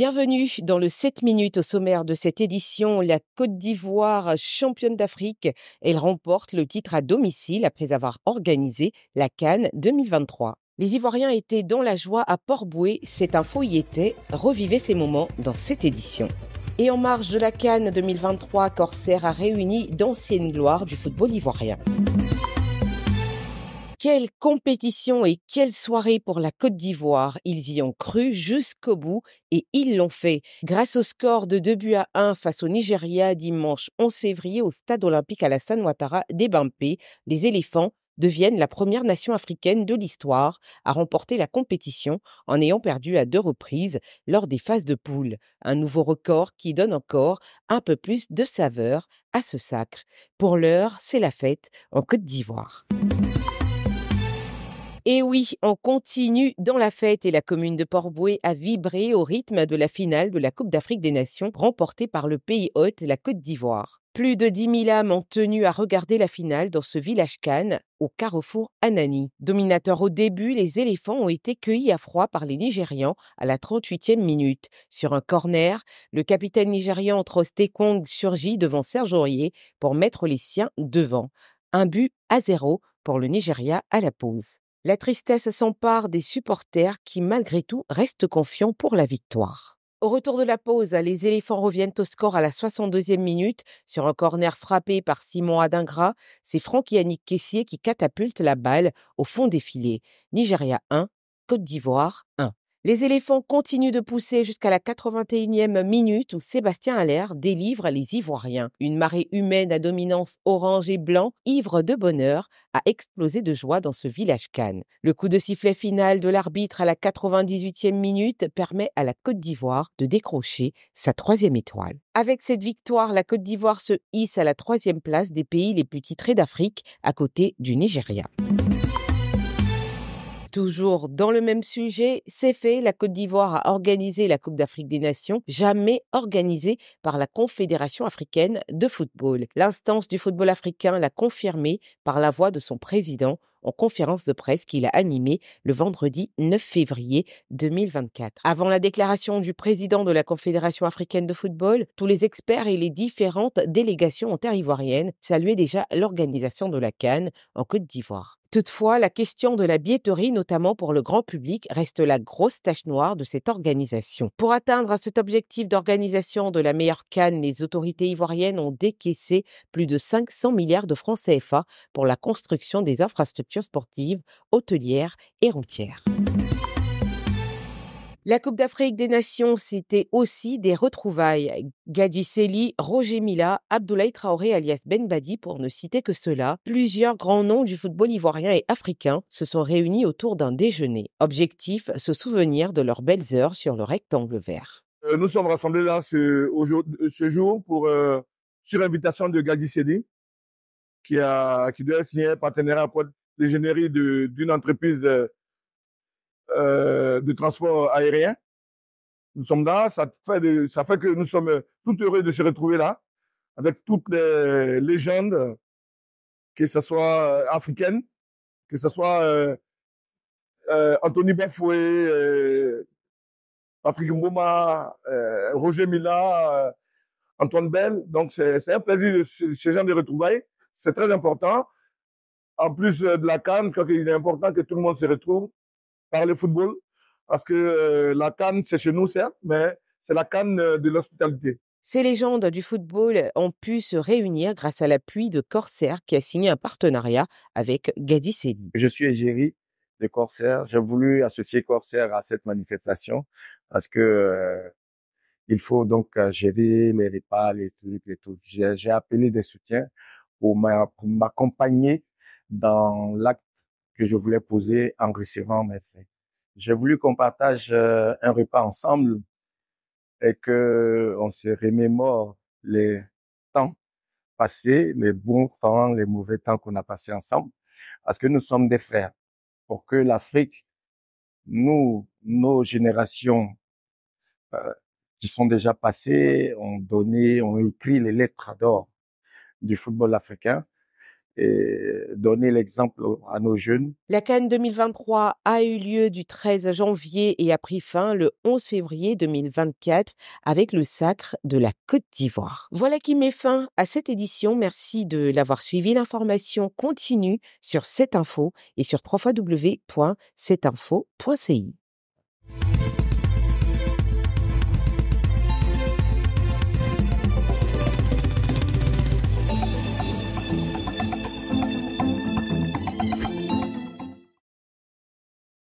Bienvenue dans le 7 minutes au sommaire de cette édition. La Côte d'Ivoire, championne d'Afrique, elle remporte le titre à domicile après avoir organisé la Cannes 2023. Les Ivoiriens étaient dans la joie à Port-Boué. Cette info y était. Revivez ces moments dans cette édition. Et en marge de la Cannes 2023, Corsair a réuni d'anciennes gloires du football ivoirien. Quelle compétition et quelle soirée pour la Côte d'Ivoire. Ils y ont cru jusqu'au bout et ils l'ont fait. Grâce au score de 2 buts à 1 face au Nigeria dimanche 11 février au stade olympique à la San Ouattara d'Ebampé, les éléphants deviennent la première nation africaine de l'histoire à remporter la compétition en ayant perdu à deux reprises lors des phases de poule, un nouveau record qui donne encore un peu plus de saveur à ce sacre. Pour l'heure, c'est la fête en Côte d'Ivoire. Et oui, on continue dans la fête et la commune de port a vibré au rythme de la finale de la Coupe d'Afrique des Nations remportée par le pays hôte, la Côte d'Ivoire. Plus de 10 000 âmes ont tenu à regarder la finale dans ce village Cannes, au carrefour Anani. Dominateurs au début, les éléphants ont été cueillis à froid par les Nigérians à la 38e minute. Sur un corner, le capitaine nigérian Trost Kong surgit devant Serge Aurier pour mettre les siens devant. Un but à zéro pour le Nigeria à la pause. La tristesse s'empare des supporters qui, malgré tout, restent confiants pour la victoire. Au retour de la pause, les éléphants reviennent au score à la 62e minute. Sur un corner frappé par Simon Adingra, c'est Franck Yannick Kessier qui catapulte la balle au fond des filets. Nigeria 1, Côte d'Ivoire 1. Les éléphants continuent de pousser jusqu'à la 81e minute où Sébastien Allaire délivre les Ivoiriens. Une marée humaine à dominance orange et blanc, ivre de bonheur, a explosé de joie dans ce village Cannes. Le coup de sifflet final de l'arbitre à la 98e minute permet à la Côte d'Ivoire de décrocher sa troisième étoile. Avec cette victoire, la Côte d'Ivoire se hisse à la troisième place des pays les plus titrés d'Afrique, à côté du Nigeria. Toujours dans le même sujet, c'est fait, la Côte d'Ivoire a organisé la Coupe d'Afrique des Nations, jamais organisée par la Confédération africaine de football. L'instance du football africain l'a confirmé par la voix de son président en conférence de presse qu'il a animée le vendredi 9 février 2024. Avant la déclaration du président de la Confédération africaine de football, tous les experts et les différentes délégations en saluaient déjà l'organisation de la Cannes en Côte d'Ivoire. Toutefois, la question de la billetterie, notamment pour le grand public, reste la grosse tache noire de cette organisation. Pour atteindre cet objectif d'organisation de la meilleure canne, les autorités ivoiriennes ont décaissé plus de 500 milliards de francs CFA pour la construction des infrastructures sportives, hôtelières et routières. La Coupe d'Afrique des Nations, c'était aussi des retrouvailles. Gadi Seli, Roger Mila, Abdoulaye Traoré alias Ben Badi, pour ne citer que cela, plusieurs grands noms du football ivoirien et africain se sont réunis autour d'un déjeuner. Objectif, se souvenir de leurs belles heures sur le rectangle vert. Euh, nous sommes rassemblés là ce, jour pour, euh, sur invitation de Gadi qui, doit signer un partenariat pour l'ingénierie d'une entreprise. Euh, euh, de transport aérien. Nous sommes là, ça fait, ça fait que nous sommes euh, tout heureux de se retrouver là, avec toutes les légendes, que ce soit euh, africaines, que ce soit euh, euh, Anthony Bafoué, Patrick Mboma, Roger Mila, Antoine Bell. Donc c'est un plaisir de ces gens de retrouver. C'est très important. En plus de la canne je crois qu'il est important que tout le monde se retrouve par le football, parce que euh, la canne, c'est chez nous, certes, mais c'est la canne euh, de l'hospitalité. Ces légendes du football ont pu se réunir grâce à l'appui de Corsair qui a signé un partenariat avec Gadi Je suis égérie de Corsair. J'ai voulu associer Corsair à cette manifestation parce que euh, il faut donc gérer mes repas, les trucs et tout. J'ai appelé des soutiens pour m'accompagner dans l'acte que je voulais poser en recevant mes frères. J'ai voulu qu'on partage euh, un repas ensemble et que on se remémore les temps passés, les bons temps, les mauvais temps qu'on a passés ensemble, parce que nous sommes des frères. Pour que l'Afrique, nous, nos générations euh, qui sont déjà passées, ont donné, ont écrit les lettres d'or du football africain, donner l'exemple à nos jeunes. La Cannes 2023 a eu lieu du 13 janvier et a pris fin le 11 février 2024 avec le sacre de la Côte d'Ivoire. Voilà qui met fin à cette édition. Merci de l'avoir suivi. L'information continue sur cette info et sur www.cetinfo.ci.